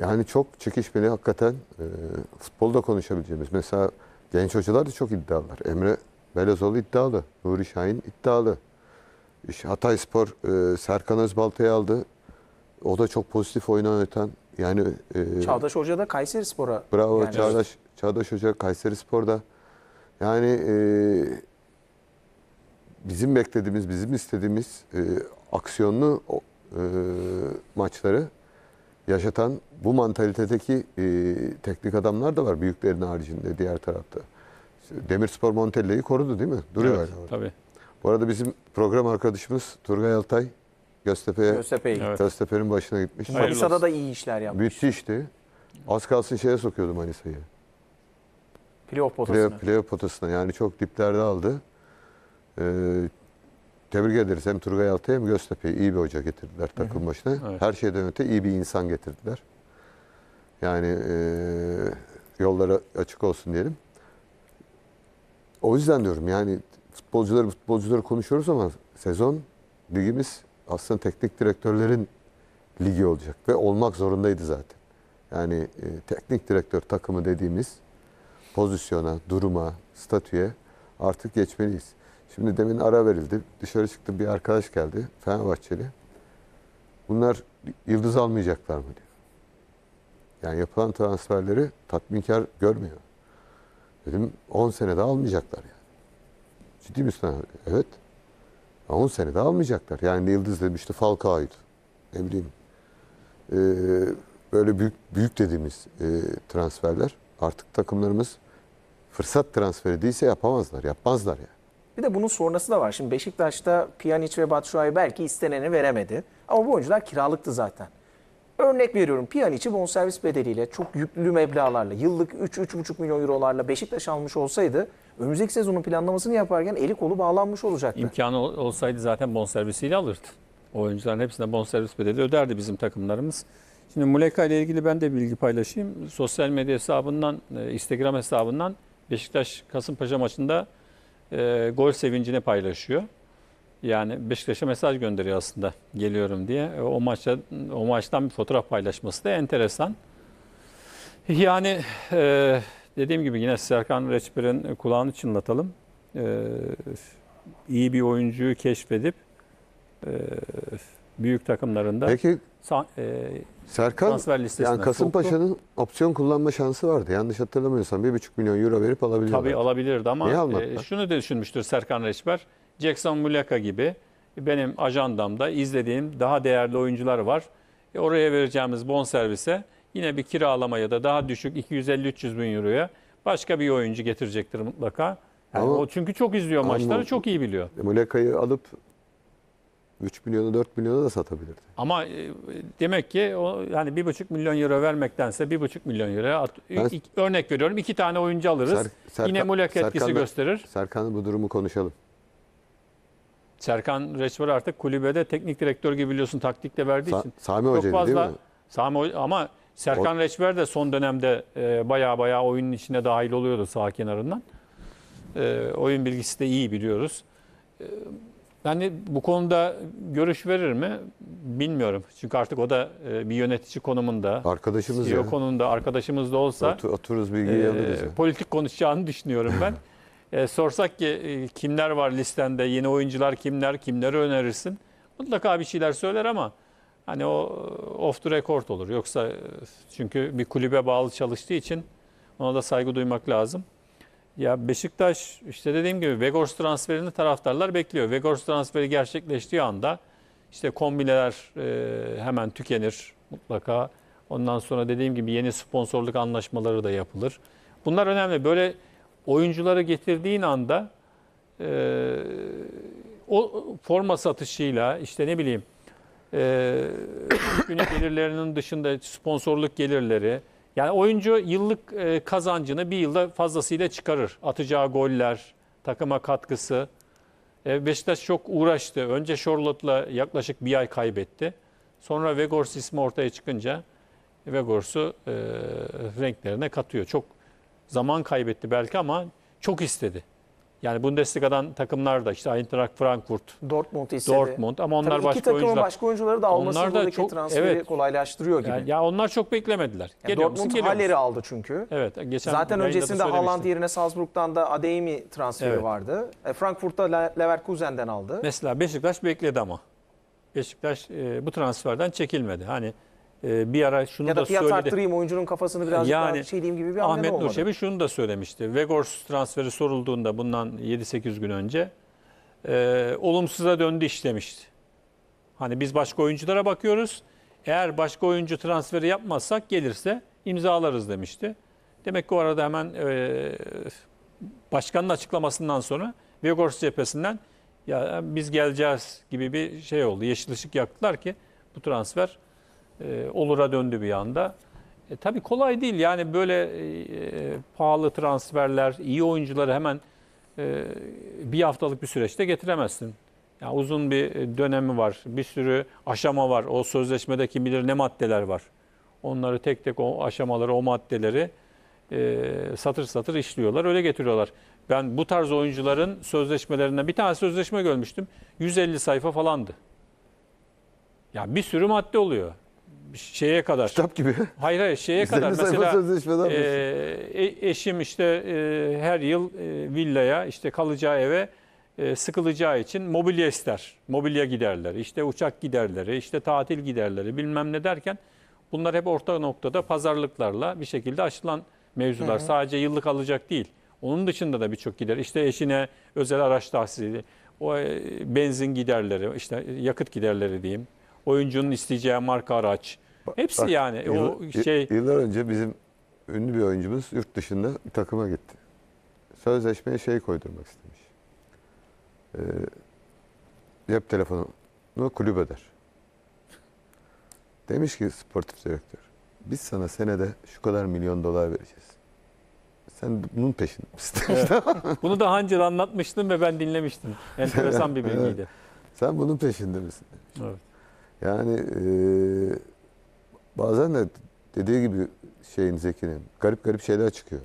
Yani çok çekişmeli hakikaten e, futbolda konuşabileceğimiz. Mesela genç hocalar da çok iddialar. Emre Belezoğlu iddialı. Nuri Şahin iddialı. İşte Hatay Spor e, Serkan Özbalta'yı aldı. O da çok pozitif oyun oynatan. Yani e, Çağdaş Hoca da Kayseri Spor'a. Bravo yani Çağdaş, Çağdaş Hoca Kayseri Spor'da. Yani e, bizim beklediğimiz, bizim istediğimiz e, aksiyonlu e, maçları yaşatan bu mantaliteteki e, teknik adamlar da var büyüklerin haricinde diğer tarafta. Demirspor Montella'yı korudu değil mi? Duruyor evet, orada. Tabii. Bu arada bizim program arkadaşımız Turgay Altay Göztepe'ye Göztepe'nin evet. başına gitmiş. Hayırlı Manisa'da da iyi işler yapmış. Müthişti. Az kalsın şeye sokuyordu Manisa'yı. Playoff potasına. Playoff, playoff potasına yani çok diplerde aldı. Ee, Tebrik ederiz hem Turgay Altay hem Göztepe'yi iyi bir hoca getirdiler takım başına. Evet. Her şeyden öte iyi bir insan getirdiler. Yani e, yolları açık olsun diyelim. O yüzden diyorum yani futbolcuları futbolcuları konuşuyoruz ama sezon ligimiz aslında teknik direktörlerin ligi olacak ve olmak zorundaydı zaten. Yani e, teknik direktör takımı dediğimiz pozisyona, duruma, statüye artık geçmeliyiz. Şimdi demin ara verildi. Dışarı çıktı bir arkadaş geldi Fenerbahçeli. Bunlar yıldız almayacaklar mı diyor. Yani yapılan transferleri tatminkar görmüyor. Dedim 10 senede almayacaklar yani. Ciddi misin? Evet. 10 senede almayacaklar. Yani yıldız demişti Falcao'ydu. Ne bileyim. Ee, böyle büyük, büyük dediğimiz e, transferler artık takımlarımız fırsat transferi değilse yapamazlar. Yapmazlar yani. Bir de bunun sonrası da var. Şimdi Beşiktaş'ta Pjanic ve Batshuayi belki isteneni veremedi. Ama bu oyuncular kiralıktı zaten. Örnek veriyorum Pjanic'i bonservis bedeliyle çok yüklü meblağlarla yıllık 3-3,5 milyon eurolarla Beşiktaş almış olsaydı önümüzdeki sezonun planlamasını yaparken eli kolu bağlanmış olacaktı. İmkanı olsaydı zaten bonservisiyle alırdı. O oyuncuların hepsine bonservis bedeli öderdi bizim takımlarımız. Şimdi Muleka ile ilgili ben de bilgi paylaşayım. Sosyal medya hesabından, e, Instagram hesabından Beşiktaş Kasımpaşa maçında e, gol sevincini paylaşıyor. Yani Beşiktaş'a mesaj gönderiyor aslında geliyorum diye. E, o maçta o maçtan bir fotoğraf paylaşması da enteresan. Yani e, dediğim gibi yine Serkan Reçber'in kulağını çınlatalım. E, iyi bir oyuncuyu keşfedip e, büyük takımlarında Peki, e, Serkan yani Kasımpaşa'nın opsiyon kullanma şansı vardı. Yanlış hatırlamıyorsam 1,5 milyon euro verip alabilirdi. Tabii alabilirdi ama e, şunu da düşünmüştür Serkan Reçber. Jackson Muleka gibi benim ajandamda izlediğim daha değerli oyuncular var. E, oraya vereceğimiz bon servise yine bir kiralama ya da daha düşük 250-300 bin euroya başka bir oyuncu getirecektir mutlaka. Yani ama, o çünkü çok izliyor maçları, çok iyi biliyor. Muleka'yı alıp 3 milyonu 4 milyona da satabilirdi. Ama e, demek ki o yani 1,5 milyon euro vermektense 1,5 milyon euro at, Ben- ik- örnek veriyorum iki tane oyuncu alırız. Ser- Serkan- Yine mulak etkisi gösterir. Serkan bu durumu konuşalım. Serkan Reçber artık kulübede teknik direktör gibi biliyorsun taktikte verdiği Sa- için. Sami Hoca değil mi? Sami ama Serkan Reçber de son dönemde e, baya baya oyunun içine dahil oluyordu sağ kenarından. E, oyun bilgisi de iyi biliyoruz. E, yani bu konuda görüş verir mi bilmiyorum. Çünkü artık o da e, bir yönetici konumunda, arkadaşımız CEO ya. konumunda, arkadaşımız da olsa Otur, otururuz bilgiyi e, alırız. Ya. Politik konuşacağını düşünüyorum ben. e, sorsak ki e, kimler var listende, yeni oyuncular kimler, kimleri önerirsin? Mutlaka bir şeyler söyler ama hani o e, off the record olur. Yoksa çünkü bir kulübe bağlı çalıştığı için ona da saygı duymak lazım. Ya Beşiktaş işte dediğim gibi Vegors transferini taraftarlar bekliyor. Vegors transferi gerçekleştiği anda işte kombineler e, hemen tükenir mutlaka. Ondan sonra dediğim gibi yeni sponsorluk anlaşmaları da yapılır. Bunlar önemli. Böyle oyuncuları getirdiğin anda e, o forma satışıyla işte ne bileyim e, günlük gelirlerinin dışında sponsorluk gelirleri, yani oyuncu yıllık e, kazancını bir yılda fazlasıyla çıkarır. Atacağı goller, takıma katkısı. E, Beşiktaş çok uğraştı. Önce Charlotte'la yaklaşık bir ay kaybetti. Sonra Vegors ismi ortaya çıkınca Vegors'u e, renklerine katıyor. Çok zaman kaybetti belki ama çok istedi. Yani Bundesliga'dan takımlar da işte Eintracht Frankfurt, Dortmund istedi. Dortmund ama onlar Tabii başka oyuncular. başka oyuncuları da alması onlar da çok, transferi evet. kolaylaştırıyor gibi. Yani, ya onlar çok beklemediler. Yani Geliyor Dortmund musun, Haller'i aldı çünkü. Evet. Geçen Zaten öncesinde Haaland yerine Salzburg'dan da Adeyemi transferi evet. vardı. E, Frankfurt'ta Leverkusen'den aldı. Mesela Beşiktaş bekledi ama. Beşiktaş e, bu transferden çekilmedi. Hani ee, bir ara şunu ya da, da fiyat söyledi. arttırayım oyuncunun kafasını birazcık yani, daha şeyleyim gibi bir hamle Ahmet Nur Nurşevi şunu da söylemişti. Vegors transferi sorulduğunda bundan 7-8 gün önce e, olumsuza döndü işlemişti. Hani biz başka oyunculara bakıyoruz. Eğer başka oyuncu transferi yapmazsak gelirse imzalarız demişti. Demek ki o arada hemen e, başkanın açıklamasından sonra Vegors cephesinden ya biz geleceğiz gibi bir şey oldu. Yeşil ışık yaktılar ki bu transfer e, olura döndü bir anda. E, tabii kolay değil yani böyle e, e pahalı transferler, iyi oyuncuları hemen e, bir haftalık bir süreçte getiremezsin. Yani uzun bir dönemi var, bir sürü aşama var. O sözleşmede kim bilir ne maddeler var. Onları tek tek o aşamaları, o maddeleri e, satır satır işliyorlar, öyle getiriyorlar. Ben bu tarz oyuncuların sözleşmelerinden bir tane sözleşme görmüştüm. 150 sayfa falandı. Ya bir sürü madde oluyor şeye kadar. Kitap gibi. Hayır hayır şeye kadar mesela e, e, eşim işte e, her yıl e, villaya işte kalacağı eve e, sıkılacağı için mobilya ister. Mobilya giderler, işte uçak giderleri, işte tatil giderleri bilmem ne derken bunlar hep orta noktada pazarlıklarla bir şekilde açılan mevzular. Hı hı. Sadece yıllık alacak değil. Onun dışında da birçok gider. İşte eşine özel araç tahsili, o e, benzin giderleri, işte yakıt giderleri diyeyim oyuncunun isteyeceği marka araç. Hepsi Bak, yani yıl, o şey. Yıllar önce bizim ünlü bir oyuncumuz yurt dışında bir takıma gitti. Sözleşmeye şey koydurmak istemiş. Ee, cep telefonunu kulüp öder. Demiş ki sportif direktör, biz sana senede şu kadar milyon dolar vereceğiz. Sen bunun peşinde misin? Evet. Bunu daha önce anlatmıştın ve ben dinlemiştim. Enteresan bir bilgiydi. Evet. Sen bunun peşinde misin? Evet. Yani e, bazen de dediği gibi şeyin Zeki'nin garip garip şeyler çıkıyor.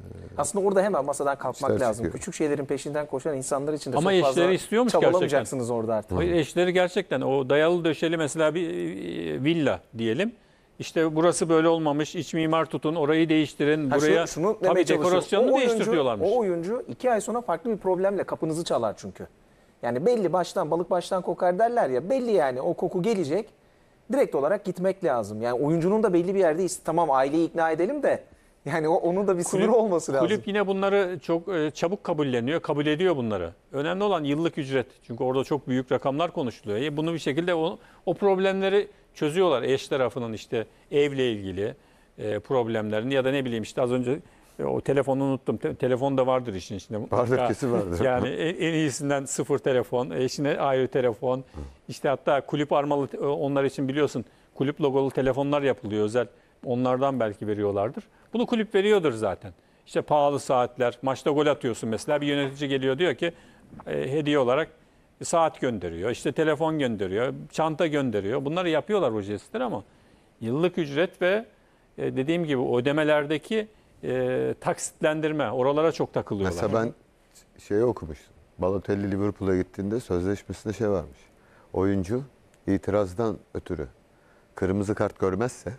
E, Aslında orada hemen masadan kalkmak İşler lazım. çıkıyor. Küçük şeylerin peşinden koşan insanlar için de Ama çok fazla eşleri istiyormuş çabalamayacaksınız orada artık. eşleri gerçekten o dayalı döşeli mesela bir e, villa diyelim. İşte burası böyle olmamış. iç mimar tutun, orayı değiştirin. Ha, buraya şunu demeye tabii çalışıyorum. dekorasyonu değiştir diyorlarmış. O oyuncu iki ay sonra farklı bir problemle kapınızı çalar çünkü. Yani belli baştan balık baştan kokar derler ya belli yani o koku gelecek. Direkt olarak gitmek lazım. Yani oyuncunun da belli bir yerde tamam aileyi ikna edelim de yani o, onun da bir sınırı kulüp, olması lazım. Kulüp yine bunları çok e, çabuk kabulleniyor, kabul ediyor bunları. Önemli olan yıllık ücret. Çünkü orada çok büyük rakamlar konuşuluyor. E, bunu bir şekilde o, o problemleri çözüyorlar. Eş tarafının işte evle ilgili e, problemlerini ya da ne bileyim işte az önce e, o telefonu unuttum. Te telefon da vardır işin içinde. Vardır kesin vardır. Yani en, en iyisinden sıfır telefon, e, eşine ayrı telefon. İşte hatta kulüp armalı e, onlar için biliyorsun kulüp logolu telefonlar yapılıyor özel. Onlardan belki veriyorlardır. Bunu kulüp veriyordur zaten. İşte pahalı saatler, maçta gol atıyorsun mesela bir yönetici geliyor diyor ki e, hediye olarak saat gönderiyor, işte telefon gönderiyor, çanta gönderiyor. Bunları yapıyorlar bu jestleri ama yıllık ücret ve e, dediğim gibi ödemelerdeki e, taksitlendirme. Oralara çok takılıyorlar. Mesela ben şeyi okumuştum. Balotelli Liverpool'a gittiğinde sözleşmesinde şey varmış. Oyuncu itirazdan ötürü kırmızı kart görmezse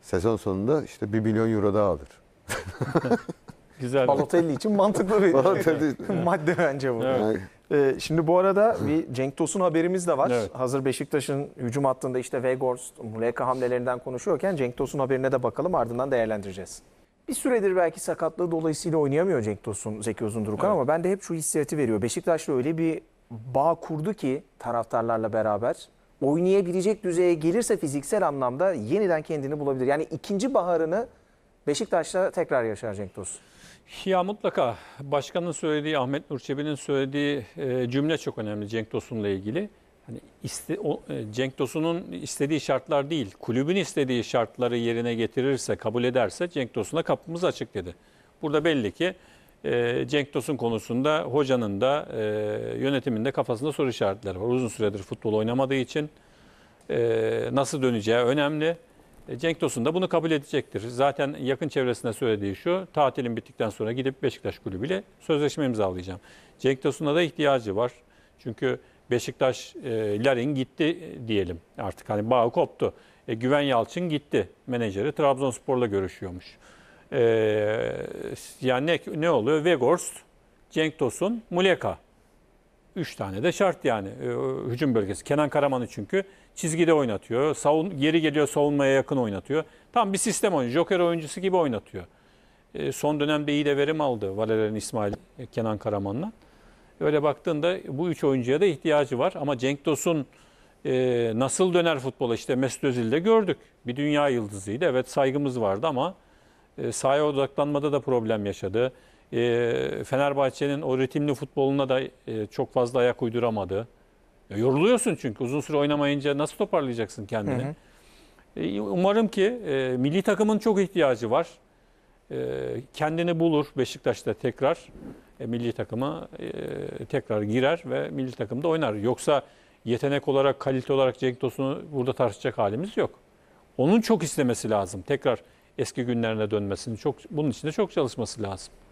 sezon sonunda işte 1 milyon euro daha alır. Güzel. Balotelli için mantıklı bir madde bence bu. Evet. Ee, şimdi bu arada bir Cenk Tosun haberimiz de var. Evet. Hazır Beşiktaş'ın hücum hattında işte Weghorst, Muleka hamlelerinden konuşuyorken Cenk Tosun haberine de bakalım ardından değerlendireceğiz. Bir süredir belki sakatlığı dolayısıyla oynayamıyor Cenk Tosun, Zeki Uzunduruk evet. ama ben de hep şu hissiyatı veriyor. Beşiktaş'la öyle bir bağ kurdu ki taraftarlarla beraber oynayabilecek düzeye gelirse fiziksel anlamda yeniden kendini bulabilir. Yani ikinci baharını Beşiktaş'ta tekrar yaşar Cenk Tosun. Ya mutlaka başkanın söylediği, Ahmet Nurçebi'nin söylediği e, cümle çok önemli Cenk Tosun'la ilgili hani iste, o, e, Cenk Tosun'un istediği şartlar değil, kulübün istediği şartları yerine getirirse, kabul ederse Cenk Tosun'a kapımız açık dedi. Burada belli ki e, Cenk Tosun konusunda hocanın da e, yönetimin de kafasında soru işaretleri var. Uzun süredir futbol oynamadığı için e, nasıl döneceği önemli. E, Cenk Tosun da bunu kabul edecektir. Zaten yakın çevresinde söylediği şu, tatilim bittikten sonra gidip Beşiktaş kulübüyle sözleşme imzalayacağım. Cenk Tosun'a da ihtiyacı var. Çünkü Beşiktaş e, Larin gitti diyelim artık hani bağı koptu. E, Güven Yalçın gitti menajeri Trabzonspor'la görüşüyormuş. E, yani ne, ne oluyor? Vegors, Cenk Tosun, Muleka. Üç tane de şart yani e, hücum bölgesi. Kenan Karaman'ı çünkü çizgide oynatıyor. Savun, geri geliyor savunmaya yakın oynatıyor. Tam bir sistem oyuncu. Joker oyuncusu gibi oynatıyor. E, son dönemde iyi de verim aldı Valerian İsmail, e, Kenan Karaman'la. Öyle baktığında bu üç oyuncuya da ihtiyacı var. Ama Cenk Tosun e, nasıl döner futbola işte Mesut Özil'de gördük. Bir dünya yıldızıydı. Evet saygımız vardı ama e, sahaya odaklanmada da problem yaşadı. E, Fenerbahçe'nin o ritimli futboluna da e, çok fazla ayak uyduramadı. E, yoruluyorsun çünkü uzun süre oynamayınca nasıl toparlayacaksın kendini? Hı hı. E, umarım ki e, milli takımın çok ihtiyacı var. E, kendini bulur Beşiktaş'ta tekrar. E, milli takıma e, tekrar girer ve milli takımda oynar. Yoksa yetenek olarak, kalite olarak Cenk Tosun'u burada tartışacak halimiz yok. Onun çok istemesi lazım. Tekrar eski günlerine dönmesini çok bunun için de çok çalışması lazım.